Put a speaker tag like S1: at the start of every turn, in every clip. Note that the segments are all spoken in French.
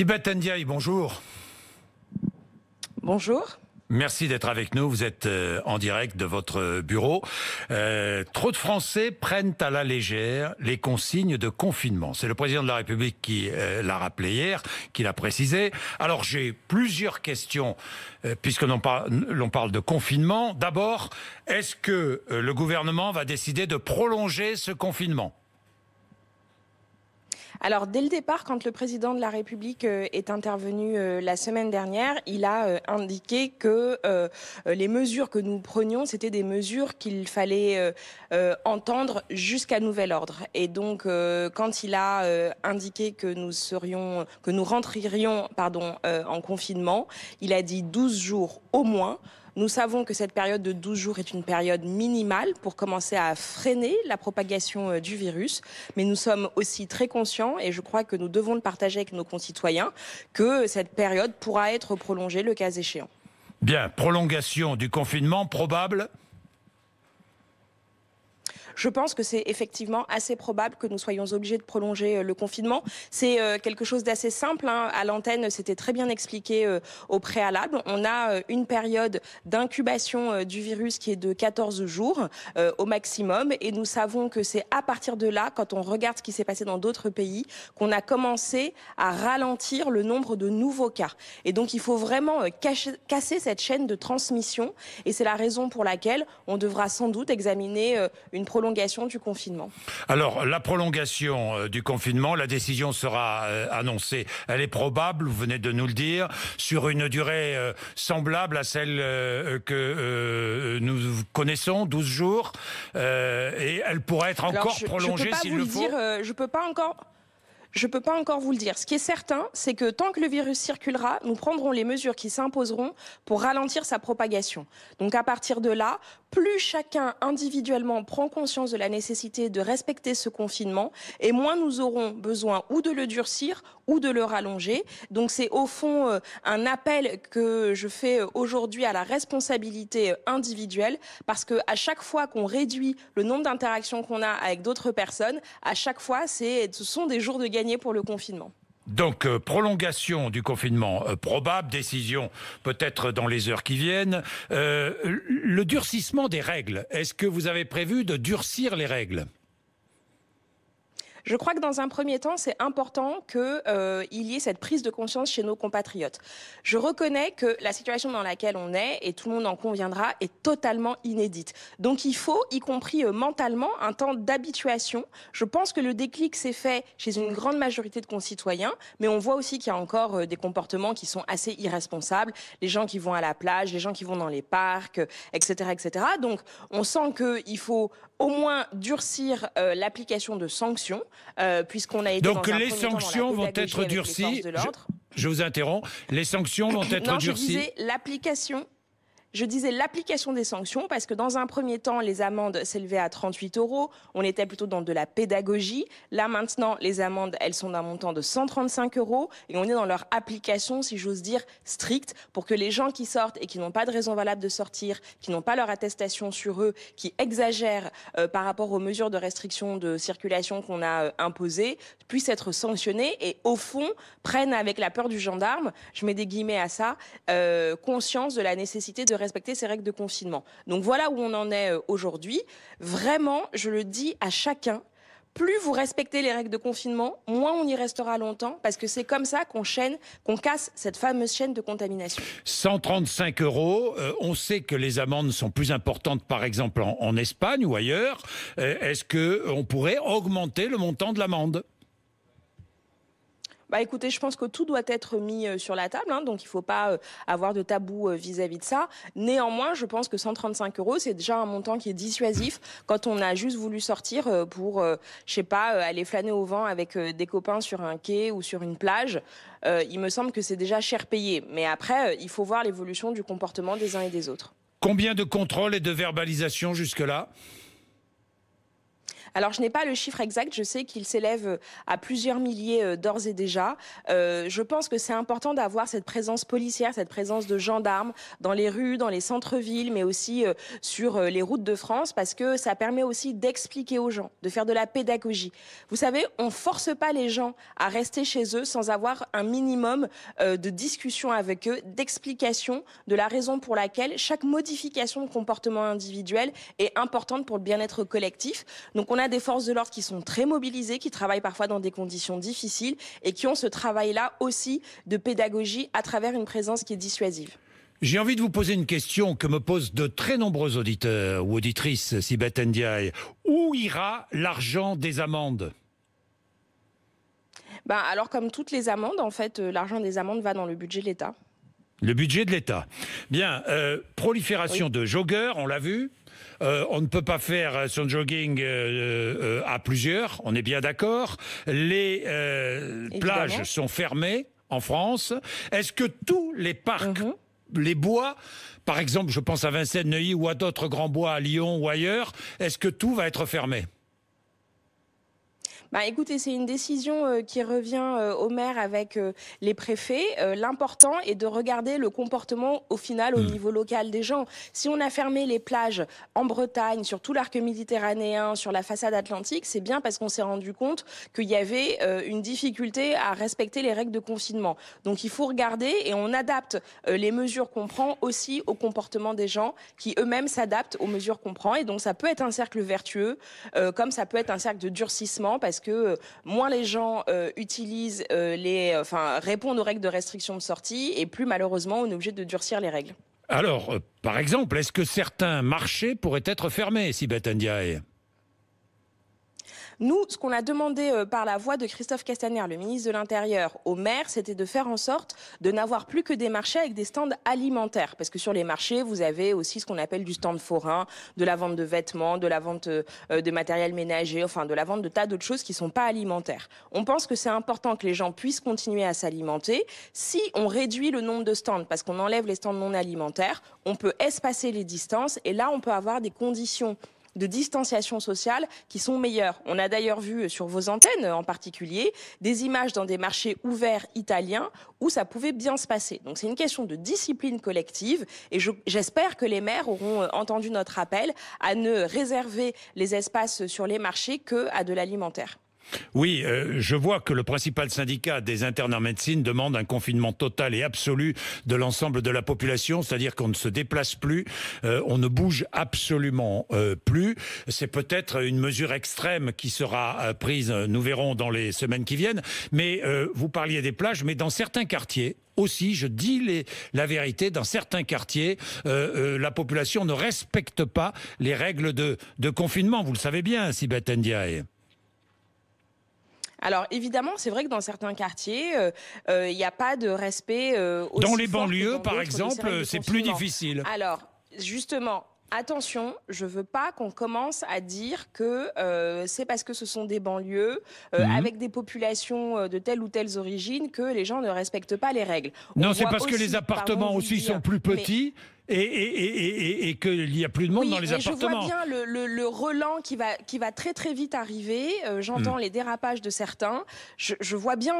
S1: Sibeth Ndiaye, bonjour. Bonjour. Merci d'être avec nous. Vous êtes euh, en direct de votre bureau. Euh, trop de Français prennent à la légère les consignes de confinement. C'est le président de la République qui euh, l'a rappelé hier, qui l'a précisé. Alors j'ai plusieurs questions puisque l'on parle de confinement. D'abord, est-ce que le gouvernement va décider de prolonger ce confinement
S2: alors dès le départ, quand le président de la République euh, est intervenu euh, la semaine dernière, il a euh, indiqué que les mesures que nous prenions, c'était des mesures qu'il fallait entendre jusqu'à nouvel ordre. Et donc quand il a indiqué que nous serions, que nous rentrerions, pardon, en confinement, il a dit 12 jours au moins nous savons que cette période de 12 jours est une période minimale pour commencer à freiner la propagation euh, du virus, mais nous sommes aussi très conscients, et je crois que nous devons le partager avec nos concitoyens, que cette période pourra être prolongée le cas échéant.
S1: Bien, prolongation du confinement probable
S2: je pense que c'est effectivement assez probable que nous soyons obligés de prolonger euh, le confinement. C'est euh, quelque chose d'assez simple. Hein. À l'antenne, c'était très bien expliqué euh, au préalable. On a une période d'incubation du virus qui est de 14 jours au maximum. Et nous savons que c'est à partir de là, quand on regarde ce qui s'est passé dans d'autres pays, qu'on a commencé à ralentir le nombre de nouveaux cas. Et donc, il faut vraiment casser cette chaîne de transmission. Et c'est la raison pour laquelle on devra sans doute examiner une prolongation
S1: alors, la prolongation euh, du confinement, la décision sera euh, annoncée. Elle est probable, vous venez de nous le dire, sur une durée euh, semblable à celle que nous connaissons, 12 jours. et elle pourrait être encore prolongée s'il le faut.
S2: je peux pas encore. Je ne peux pas encore vous le dire. Ce qui est certain, c'est que tant que le virus circulera, nous prendrons les mesures qui s'imposeront pour ralentir sa propagation. Donc à partir de là, plus chacun individuellement prend conscience de la nécessité de respecter ce confinement, et moins nous aurons besoin ou de le durcir ou de le rallonger. Donc c'est au fond euh, un appel que je fais euh, aujourd'hui à la responsabilité euh, individuelle, parce que à chaque fois qu'on réduit le nombre d'interactions qu'on a avec d'autres personnes, à chaque fois, ce sont des jours de gagner pour le confinement.
S1: Donc, euh, prolongation du confinement euh, probable, décision peut-être dans les heures qui viennent. Euh, le durcissement des règles, est-ce que vous avez prévu de durcir les règles
S2: je crois que dans un premier temps, c'est important qu'il euh, y ait cette prise de conscience chez nos compatriotes. Je reconnais que la situation dans laquelle on est, et tout le monde en conviendra, est totalement inédite. Donc il faut, y compris euh, mentalement, un temps d'habituation. Je pense que le déclic s'est fait chez une grande majorité de concitoyens, mais on voit aussi qu'il y a encore euh, des comportements qui sont assez irresponsables. Les gens qui vont à la plage, les gens qui vont dans les parcs, etc., etc. Donc on sent qu'il faut au moins durcir euh, l'application de sanctions, euh, puisqu'on a été. Donc les sanctions vont être durcies.
S1: Je, vous interromps. Les
S2: sanctions vont être non, durcies. l'application je disais l'application des sanctions parce que dans un premier temps, les amendes s'élevaient à 38 euros. On était plutôt dans de la pédagogie. Là maintenant, les amendes, elles sont d'un montant de 135 euros et on est dans leur application, si j'ose dire, stricte pour que les gens qui sortent et qui n'ont pas de raison valable de sortir, qui n'ont pas leur attestation sur eux, qui exagèrent euh, par rapport aux mesures de restriction de circulation qu'on a euh, imposées, puissent être sanctionnés et au fond prennent avec la peur du gendarme, je mets des guillemets à ça, euh, conscience de la nécessité de respecter ces règles de confinement. Donc voilà où on en est euh, aujourd'hui. Vraiment, je le dis à chacun, plus vous respectez les règles de confinement, moins on y restera longtemps, parce que c'est comme ça qu'on chaîne, qu'on casse cette fameuse chaîne de contamination.
S1: 135 euros, euh, on sait que les amendes sont plus importantes, par exemple en, Espagne ou ailleurs. Euh, est-ce qu'on pourrait augmenter le montant de l'amende
S2: bah écoutez, je pense que tout doit être mis euh, sur la table, hein, donc il ne faut pas euh, avoir de tabou euh, vis-à-vis de ça. Néanmoins, je pense que 135 euros, c'est déjà un montant qui est dissuasif quand on a juste voulu sortir pour, je sais pas, aller flâner au vent avec des copains sur un quai ou sur une plage. il me semble que c'est déjà cher payé. Mais après, il faut voir l'évolution du comportement des uns et des autres.
S1: Combien de contrôles et de verbalisations jusque-là
S2: alors, je n'ai pas le chiffre exact. Je sais qu'il s'élève euh, à plusieurs milliers euh, d'ores et déjà. Euh, je pense que c'est important d'avoir cette présence policière, cette présence de gendarmes dans les rues, dans les centres-villes, mais aussi sur les routes de France, parce que ça permet aussi d'expliquer aux gens, de faire de la pédagogie. Vous savez, on ne force pas les gens à rester chez eux sans avoir un minimum de discussion avec eux, d'explication de la raison pour laquelle chaque modification de comportement individuel est importante pour le bien-être collectif. Donc, on a des forces de l'ordre qui sont très mobilisées, qui travaillent parfois dans des conditions difficiles et qui ont ce travail-là aussi de pédagogie à travers une présence qui est dissuasive.
S1: J'ai envie de vous poser une question que me posent de très nombreux auditeurs ou auditrices, Sibeth Ndiaye. Où ira l'argent des amendes
S2: ben Alors, comme toutes les amendes, en fait, euh, l'argent des amendes va dans le budget de l'État.
S1: Le budget de l'État. Bien, euh, prolifération de joggeurs, on l'a vu. Euh, on ne peut pas faire son jogging euh, euh, à plusieurs, on est bien d'accord. Les plages sont fermées en France. Est-ce que tous les parcs, mhm. les bois, par exemple, je pense à Vincennes-Neuilly ou à d'autres grands bois à Lyon ou ailleurs, est-ce que tout va être fermé
S2: bah, écoutez, c'est une décision euh, qui revient euh, au maire avec euh, les préfets. L'important est de regarder le comportement au final au hmm. niveau local des gens. Si on a fermé les plages en Bretagne, sur tout l'arc méditerranéen, sur la façade atlantique, c'est bien parce qu'on s'est rendu compte qu'il y avait une difficulté à respecter les règles de confinement. Donc il faut regarder et on adapte les mesures qu'on prend aussi au comportement des gens qui eux-mêmes s'adaptent aux mesures qu'on prend. Et donc ça peut être un cercle vertueux, comme ça peut être un cercle de durcissement parce que euh, moins les gens euh, utilisent euh, les, enfin, répondent aux règles de restriction de sortie et plus malheureusement on est obligé de durcir les règles.
S1: Alors, par exemple, est-ce que certains marchés pourraient être fermés si Ndiaye
S2: nous, ce qu'on a demandé euh, par la voix de Christophe Castaner, le ministre de l'Intérieur, au maire, c'était de faire en sorte de n'avoir plus que des marchés avec des stands alimentaires. Parce que sur les marchés, vous avez aussi ce qu'on appelle du stand forain, de la vente de vêtements, de la vente euh, euh, de matériel ménager, enfin de la vente de tas d'autres choses qui ne sont pas alimentaires. On pense que c'est important que les gens puissent continuer à s'alimenter. Si on réduit le nombre de stands, parce qu'on enlève les stands non alimentaires, on peut espacer les distances et là, on peut avoir des conditions de distanciation sociale qui sont meilleures. On a d'ailleurs vu sur vos antennes en particulier des images dans des marchés ouverts italiens où ça pouvait bien se passer. Donc c'est une question de discipline collective et j'espère que les maires auront euh, entendu notre appel à ne réserver les espaces sur les marchés que à de l'alimentaire.
S1: Oui, euh, je vois que le principal syndicat des internes en médecine demande un confinement total et absolu de l'ensemble de la population, c'est-à-dire qu'on ne se déplace plus, euh, on ne bouge absolument euh, plus. C'est peut-être une mesure extrême qui sera prise, nous verrons dans les semaines qui viennent, mais vous parliez des plages, mais dans certains quartiers, aussi, je dis la vérité, dans certains quartiers, la population ne respecte pas les règles de, confinement. Vous le savez bien, Sibeth Ndiaye.
S2: Alors évidemment, c'est vrai que dans certains quartiers, il euh, n'y euh, a pas de respect. Euh, dans les banlieues, par exemple, c'est plus difficile. Alors justement, Attention, je ne veux pas qu'on commence à dire que c'est parce que ce sont des banlieues mhm. avec des populations de telle ou telle origine que les gens ne respectent pas les règles. non, c'est parce que les appartements aussi sont plus petits
S1: et, qu'il n'y a plus de monde dans les appartements. Je vois bien
S2: le, le, qui va, très très vite arriver. Euh, j'entends mm. les dérapages de certains. Je, je vois bien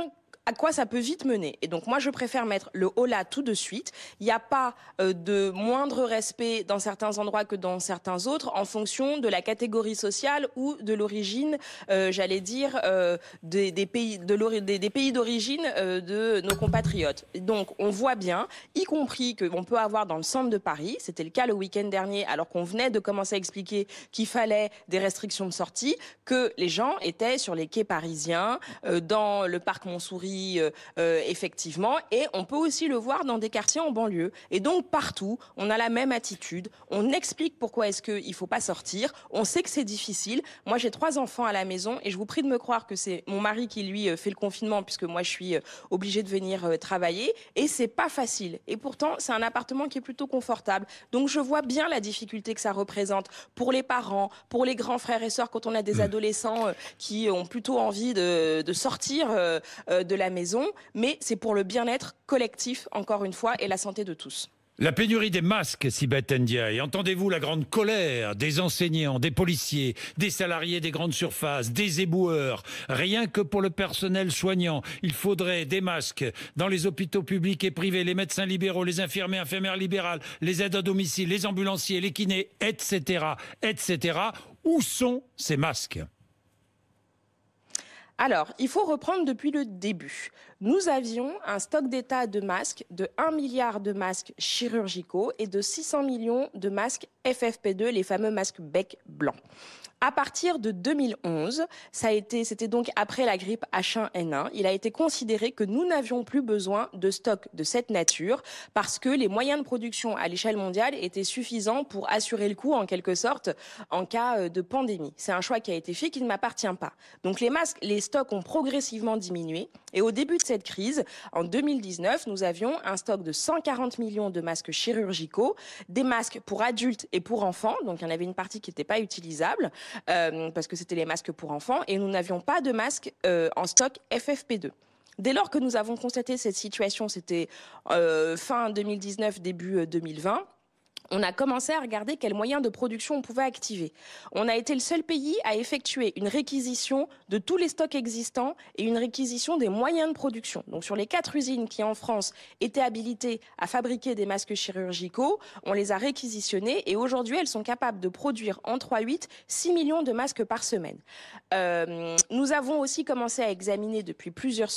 S2: à quoi ça peut vite mener. Et donc moi, je préfère mettre le holà tout de suite. Il n'y a pas euh, de moindre respect dans certains endroits que dans certains autres en fonction de la catégorie sociale ou de l'origine, euh, j'allais dire, euh, des, pays de des pays d'origine de nos compatriotes. donc on voit bien, y compris qu'on peut avoir dans le centre de Paris, c'était le cas le week-end dernier, alors qu'on venait de commencer à expliquer qu'il fallait des restrictions de sortie, que les gens étaient sur les quais parisiens, dans le parc Montsouris, euh, euh, effectivement, et on peut aussi le voir dans des quartiers en banlieue. Et donc partout, on a la même attitude, on explique pourquoi est-ce qu'il ne faut pas sortir, on sait que c'est difficile. Moi, j'ai trois enfants à la maison et je vous prie de me croire que c'est mon mari qui, lui, euh, fait le confinement puisque moi, je suis obligée de venir travailler et c'est pas facile. Et pourtant, c'est un appartement qui est plutôt confortable. Donc, je vois bien la difficulté que ça représente pour les parents, pour les grands frères et sœurs quand on a des mmh. adolescents qui ont plutôt envie de, de sortir de la maison, mais c'est pour le bien-être collectif, encore une fois, et la santé de tous.
S1: La pénurie des masques, Sibeth Ndiaye. Entendez-vous la grande colère des enseignants, des policiers, des salariés des grandes surfaces, des éboueurs Rien que pour le personnel soignant, il faudrait des masques dans les hôpitaux publics et privés, les médecins libéraux, les infirmiers, infirmières libérales, les aides à domicile, les ambulanciers, les kinés, etc., etc. Où sont ces masques
S2: alors, il faut reprendre depuis le début nous avions un stock d'État de masques de 1 milliard de masques chirurgicaux et de 600 millions de masques FFP2, les fameux masques bec blanc. À partir de 2011, c'était donc après la grippe H1N1, il a été considéré que nous n'avions plus besoin de stocks de cette nature parce que les moyens de production à l'échelle mondiale étaient suffisants pour assurer le coût en quelque sorte en cas euh, de pandémie. C'est un choix qui a été fait qui ne m'appartient pas. Donc les masques, les stocks ont progressivement diminué et au début de cette crise. En 2019, nous avions un stock de 140 millions de masques chirurgicaux, des masques pour adultes et pour enfants. Donc il y en avait une partie qui n'était pas utilisable euh, parce que c'était les masques pour enfants et nous n'avions pas de masques euh, en stock FFP2. Dès lors que nous avons constaté cette situation, c'était euh, fin 2019, début 2020 on a commencé à regarder quels moyens de production on pouvait activer. On a été le seul pays à effectuer une réquisition de tous les stocks existants et une réquisition des moyens de production. Donc sur les quatre usines qui en France étaient habilitées à fabriquer des masques chirurgicaux, on les a réquisitionnées et aujourd'hui elles sont capables de produire en 3-8 6 millions de masques par semaine. Euh, nous avons aussi commencé à examiner depuis plusieurs,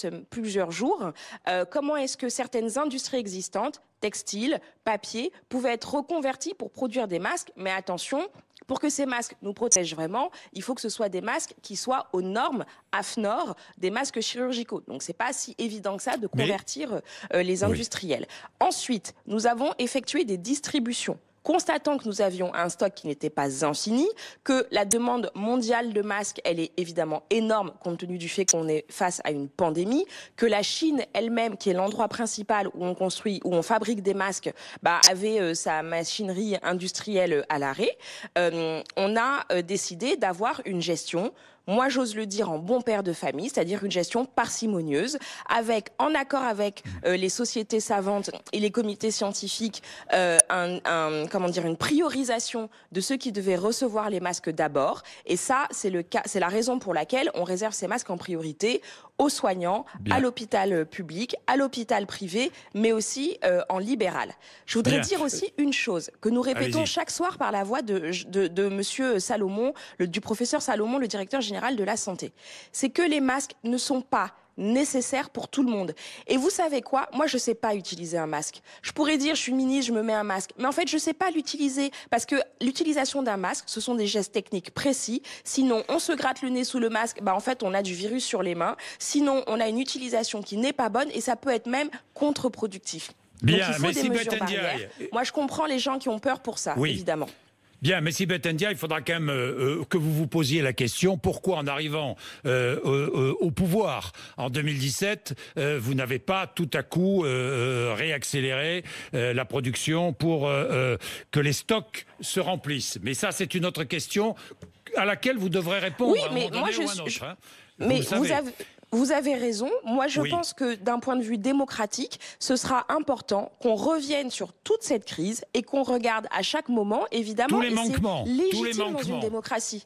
S2: jours euh, comment est-ce que certaines industries existantes textiles, papier, pouvaient être reconvertis pour produire des masques. Mais attention, pour que ces masques nous protègent vraiment, il faut que ce soit des masques qui soient aux normes AFNOR, des masques chirurgicaux. Donc c'est pas si évident que ça de convertir euh, les industriels. Ensuite, nous avons effectué des distributions constatant que nous avions un stock qui n'était pas infini, que la demande mondiale de masques, elle est évidemment énorme compte tenu du fait qu'on est face à une pandémie, que la Chine elle-même, qui est l'endroit principal où on construit, où on fabrique des masques, bah, avait euh, sa machinerie industrielle à l'arrêt, euh, on a euh, décidé d'avoir une gestion moi j'ose le dire en bon père de famille, c'est-à-dire une gestion parcimonieuse, avec, en accord avec mm. euh, les sociétés savantes et les comités scientifiques, euh, un, comment une priorisation de ceux qui devaient recevoir les masques d'abord. Et ça, c'est la raison pour laquelle on réserve ces masques en priorité aux soignants, à l'hôpital euh, public, à l'hôpital privé, mais aussi euh, en libéral. Je voudrais dire aussi une chose que nous répétons chaque soir par la voix de, de, Monsieur Salomon, du professeur Salomon, le directeur général de la santé. C'est que les masques ne sont pas nécessaire pour tout le monde. Et vous savez quoi Moi, je ne sais pas utiliser un masque. Je pourrais dire, je suis ministre, je me mets un masque, mais en fait, je ne sais pas l'utiliser parce que l'utilisation d'un masque, ce sont des gestes techniques précis. Sinon, on se gratte le nez sous le masque, bah en fait, on a du virus sur les mains. Sinon, on a une utilisation qui n'est pas bonne et ça peut être même contre-productif. Bien, Donc, il faut des mesures euh, Moi, je comprends les gens qui ont peur pour ça, évidemment.
S1: Bien, Messi Betendia, il faudra quand même euh, euh, que vous vous posiez la question pourquoi en arrivant euh, au pouvoir en 2017, vous n'avez pas tout à coup réaccéléré la production pour que les stocks se remplissent. Mais ça, c'est une autre question à laquelle vous devrez répondre. Oui, un mais moi, je, hein. vous, vous
S2: vous avez raison. Moi, je pense que d'un point de vue démocratique, ce sera important qu'on revienne sur toute cette crise et qu'on regarde à chaque moment, évidemment, les manquements, légitime une démocratie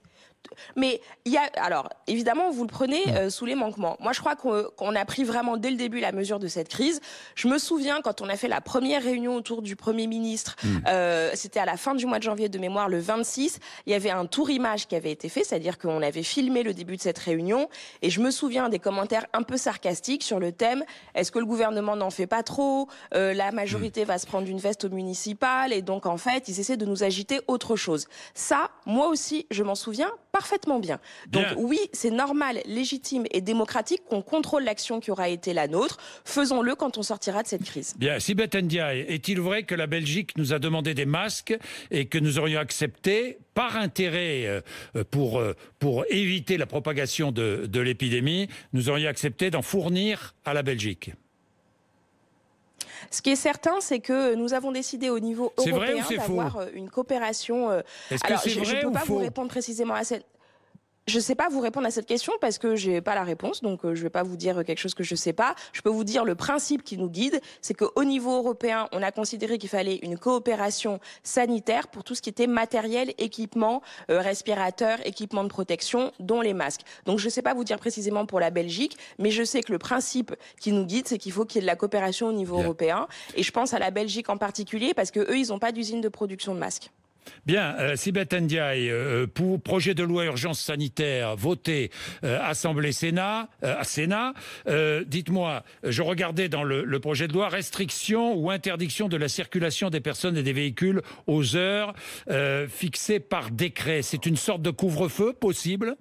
S2: mais il y a, alors évidemment, vous le prenez mm. euh, sous les manquements. Moi, je crois qu'on a pris vraiment dès le début la mesure de cette crise. Je me souviens quand on a fait la première réunion autour du Premier ministre, mm. euh, c'était à la fin du mois de janvier de mémoire, le 26. Il y avait un tour image qui avait été fait, c'est-à-dire qu'on avait filmé le début de cette réunion, et je me souviens des commentaires un peu sarcastiques sur le thème est-ce que le gouvernement n'en fait pas trop euh, La majorité mm. va se prendre une veste au municipal, et donc en fait, ils essaient de nous agiter autre chose. Ça, moi aussi, je m'en souviens parfaitement bien. Donc oui, c'est normal, légitime et démocratique qu'on contrôle l'action qui aura été la nôtre. Faisons-le quand on sortira de cette crise.
S1: Bien, Sibeth Ndiaye, est-il vrai que la Belgique nous a demandé des masques et que nous aurions accepté par intérêt euh, euh, pour, euh, pour éviter la propagation de l'épidémie, nous aurions accepté d'en fournir à la Belgique.
S2: Ce qui est certain, c'est que nous avons décidé au niveau européen d'avoir euh, une coopération. Euh, je ne peux pas vous répondre précisément à cette. Je ne sais pas vous répondre à cette question parce que j'ai pas la réponse, donc euh, je ne vais pas vous dire euh, quelque chose que je ne sais pas. Je peux vous dire le principe qui nous guide, c'est qu'au niveau européen, on a considéré qu'il fallait une coopération sanitaire pour tout ce qui était matériel, équipement, euh, respirateur, équipement de protection, dont les masques. Donc je ne sais pas vous dire précisément pour la Belgique, mais je sais que le principe qui nous guide, c'est qu'il faut qu'il y ait de la coopération au niveau européen. Et je pense à la Belgique en particulier parce que eux, ils n'ont pas d'usine de production de masques.
S1: Bien, euh, Sibeth Ndiaye, euh, euh, pour projet de loi urgence sanitaire voté Assemblée Sénat, Sénat, dites-moi, je regardais dans le, projet de loi restriction ou interdiction de la circulation des personnes et des véhicules aux heures fixées par décret. C'est une sorte de couvre-feu possible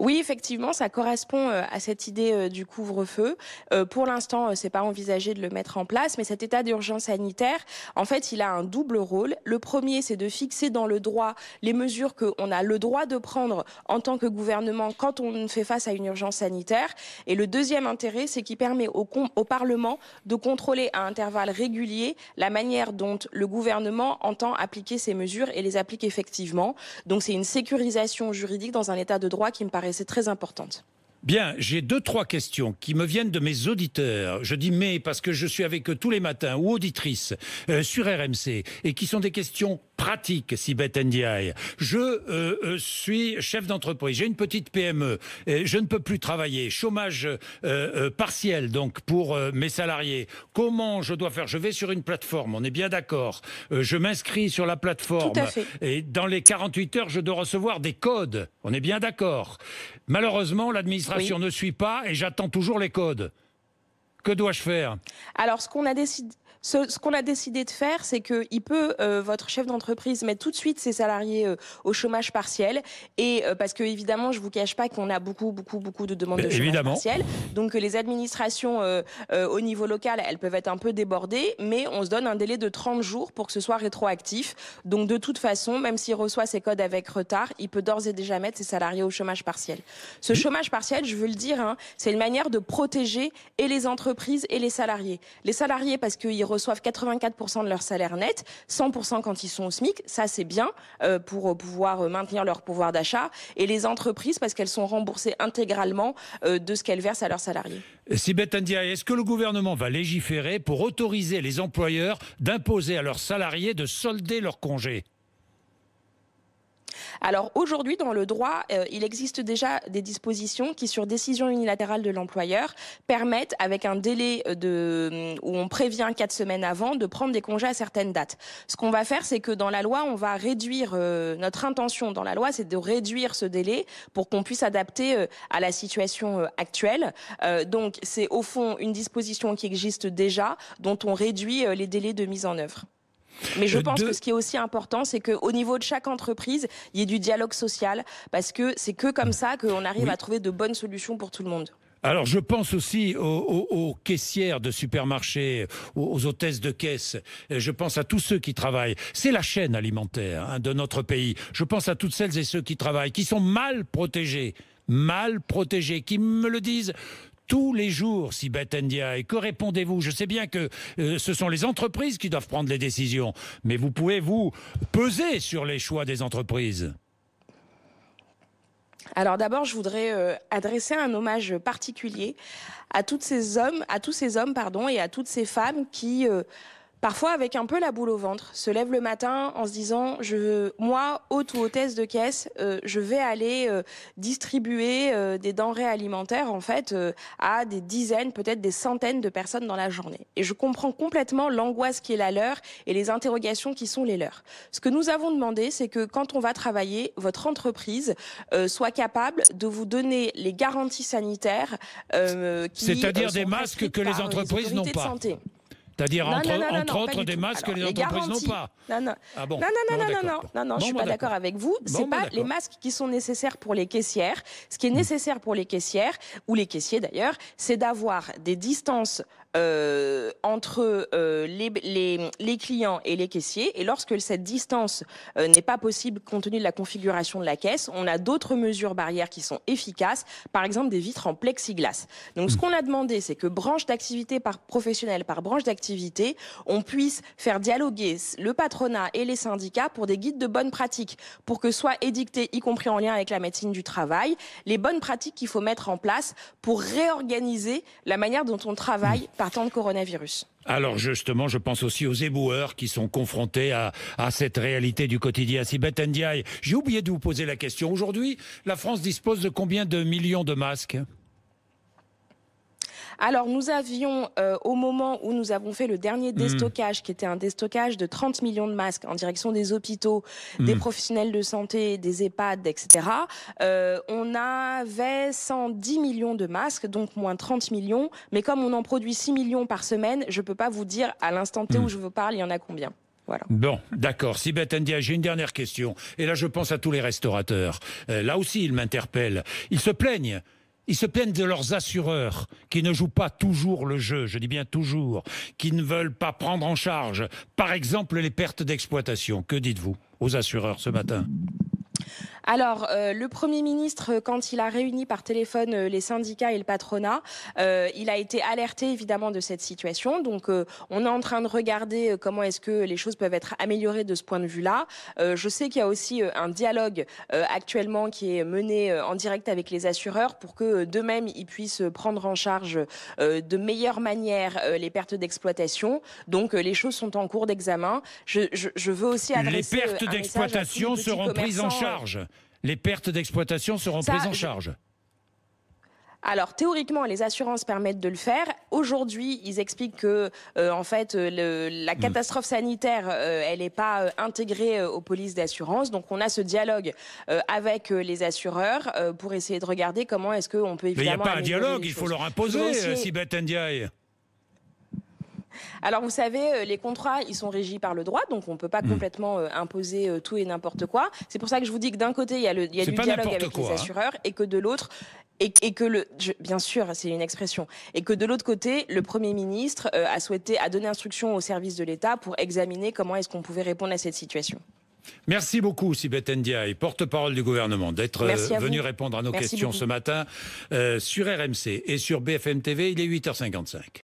S2: oui, effectivement, ça correspond euh, à cette idée euh, du couvre-feu. Euh, pour l'instant, c'est pas envisagé de le mettre en place, mais cet état d'urgence sanitaire, en fait, il a un double rôle. Le premier, c'est de fixer dans le droit les mesures qu'on a le droit de prendre en tant que gouvernement quand on fait face à une urgence sanitaire. Et le deuxième intérêt, c'est qu'il permet au, au Parlement de contrôler à intervalles réguliers la manière dont le gouvernement entend appliquer ces mesures et les applique effectivement. Donc, c'est une sécurisation juridique dans un état de droit qui me paraît c'est très importante.
S1: Bien, j'ai deux, trois questions qui me viennent de mes auditeurs. Je dis mais parce que je suis avec eux tous les matins ou auditrices euh, sur RMC et qui sont des questions pratique, Sibeth Ndiaye. Je euh, euh, suis chef d'entreprise, j'ai une petite PME, et je ne peux plus travailler, chômage euh, partiel donc pour mes salariés. Comment je dois faire Je vais sur une plateforme, on est bien d'accord. je m'inscris sur la plateforme et dans les 48 heures, je dois recevoir des codes. On est bien d'accord. Malheureusement, l'administration ne suit pas et j'attends toujours les codes. Que dois-je faire
S2: Alors, ce qu'on a décidé. Ce, qu'on a décidé de faire, c'est qu'il peut, euh, votre chef d'entreprise, mettre tout de suite ses salariés euh, au chômage partiel. Et euh, parce que, évidemment, je ne vous cache pas qu'on a beaucoup, beaucoup, beaucoup de demandes bah, de chômage partiel. Donc, les administrations au niveau local, elles peuvent être un peu débordées. Mais on se donne un délai de 30 jours pour que ce soit rétroactif. Donc, de toute façon, même s'il reçoit ses codes avec retard, il peut d'ores et déjà mettre ses salariés au chômage partiel. Ce chômage partiel, je veux le dire, hein, c'est une manière de protéger et les entreprises entreprises et les salariés. Les salariés parce qu'ils reçoivent 84% de leur salaire net, 100% quand ils sont au SMIC, ça c'est bien euh, pour euh, pouvoir euh, maintenir leur pouvoir d'achat, et les entreprises parce qu'elles sont remboursées intégralement de ce qu'elles versent à leurs salariés.
S1: Sibeth Ndiaye, est-ce que le gouvernement va légiférer pour autoriser les employeurs d'imposer à leurs salariés de solder leurs congés
S2: alors aujourd'hui, dans le droit, euh, il existe déjà des dispositions qui, sur décision unilatérale de l'employeur, permettent, avec un délai euh, euh, où on prévient quatre semaines avant, de prendre des congés à certaines dates. Ce qu'on va faire, c'est que dans la loi, on va réduire notre intention dans la loi, c'est de réduire ce délai pour qu'on puisse adapter à la situation actuelle. donc, c'est au fond une disposition qui existe déjà, dont on réduit les délais de mise en œuvre. Mais je euh, pense que ce qui est aussi important, c'est qu'au niveau de chaque entreprise, il y ait du dialogue social, parce que c'est que comme ça qu'on arrive à trouver de bonnes solutions pour tout le monde.
S1: Alors, je pense aussi aux, caissières de supermarchés, aux, hôtesses de caisse. Je pense à tous ceux qui travaillent. C'est la chaîne alimentaire hein, de notre pays. Je pense à toutes celles et ceux qui travaillent, qui sont mal protégés mal protégés, qui me le disent tous les jours, si Ndiaye, Et que répondez-vous Je sais bien que euh, ce sont les entreprises qui doivent prendre les décisions, mais vous pouvez vous peser sur les choix des entreprises.
S2: Alors d'abord, je voudrais euh, adresser un hommage particulier à toutes ces hommes, à tous ces hommes, pardon, et à toutes ces femmes qui euh, parfois avec un peu la boule au ventre, se lève le matin en se disant je, moi, hôte ou hôtesse de caisse, euh, je vais aller euh, distribuer euh, des denrées alimentaires en fait à des dizaines, peut-être des centaines de personnes dans la journée. Et je comprends complètement l'angoisse qui est la leur et les interrogations qui sont les leurs. Ce que nous avons demandé, c'est que quand on va travailler, votre entreprise soit capable de vous donner les garanties sanitaires C'est-à-dire des masques que les entreprises n'ont pas. C'est-à-dire, entre, autres, des masques que les, entreprises n'ont pas. Non, non, ah non, non, non, non, je suis pas bah, d'accord avec vous. Ce n'est bah, pas les masques qui sont nécessaires pour les caissières. Ce qui est hmm. nécessaire pour les caissières, ou les caissiers d'ailleurs, c'est d'avoir des distances euh, entre euh, les, les, les, clients et les caissiers. Et lorsque cette distance euh, n'est pas possible compte tenu de la configuration de la caisse, on a d'autres mesures barrières qui sont efficaces, par exemple des vitres en plexiglas. Donc ce hmm. qu'on a demandé, c'est que branche d'activité par professionnel, par branche d'activité, on puisse faire dialoguer le patronat et les syndicats pour des guides de bonnes pratiques, pour que soient édictées, y compris en lien avec la médecine du travail, les bonnes pratiques qu'il faut mettre en place pour réorganiser la manière dont on travaille. Hmm de coronavirus.
S1: Alors justement, je pense aussi aux éboueurs qui sont confrontés à, cette réalité du quotidien. Ndiaye, j'ai oublié de vous poser la question. Aujourd'hui, la France dispose de combien de millions de masques
S2: alors, nous avions, euh, au moment où nous avons fait le dernier hmm. déstockage, qui était un déstockage de 30 millions de masques en direction des hôpitaux, hmm. des professionnels de santé, des EHPAD, etc., euh, on avait 110 millions de masques, donc moins 30 millions. Mais comme on en produit 6 millions par semaine, je ne peux pas vous dire à l'instant T où hmm. je vous parle, il y en a combien.
S1: Voilà. Bon, d'accord. Sibeth India, j'ai une dernière question. Et là, je pense à tous les restaurateurs. Euh, là aussi, ils m'interpellent. Ils se plaignent ils se plaignent de leurs assureurs qui ne jouent pas toujours le jeu, je dis bien toujours, qui ne veulent pas prendre en charge, par exemple, les pertes d'exploitation. Que dites-vous aux assureurs ce matin
S2: alors, euh, le Premier ministre, euh, quand il a réuni par téléphone euh, les syndicats et le patronat, il a été alerté évidemment de cette situation. Donc, on est en train de regarder comment est-ce que les choses peuvent être améliorées de ce point de vue-là. je sais qu'il y a aussi un dialogue actuellement qui est mené en direct avec les assureurs pour que d'eux-mêmes, ils puissent prendre en charge de meilleure manière les pertes d'exploitation. Donc, les choses sont en cours d'examen. Je, je, veux aussi adresser... Les pertes d'exploitation seront prises en charge
S1: les pertes d'exploitation seront prises en charge.
S2: Alors théoriquement, les assurances permettent de le faire. Aujourd'hui, ils expliquent que euh, en fait euh, la hmm. catastrophe sanitaire, euh, elle n'est pas intégrée aux polices d'assurance. Donc on a ce dialogue avec les assureurs pour essayer de regarder comment est-ce qu'on peut évidemment. Mais il n'y a pas un dialogue, il faut leur imposer, si
S1: Ndiaye.
S2: Alors vous savez, euh, les contrats, ils sont régis par le droit, donc on ne peut pas hmm. complètement euh, imposer euh, tout et n'importe quoi. C'est pour ça que je vous dis que d'un côté, il y a, le, du dialogue avec les hein. assureurs et que de l'autre, et, que le, bien sûr, c'est une expression, et que de l'autre côté, le Premier ministre a souhaité, a donné instruction au service de l'État pour examiner comment est-ce qu'on pouvait répondre à cette situation.
S1: Merci beaucoup, Sibeth Ndiaye, porte-parole du gouvernement, d'être venu répondre à nos questions ce matin sur RMC et sur BFM TV. Il est 8h55.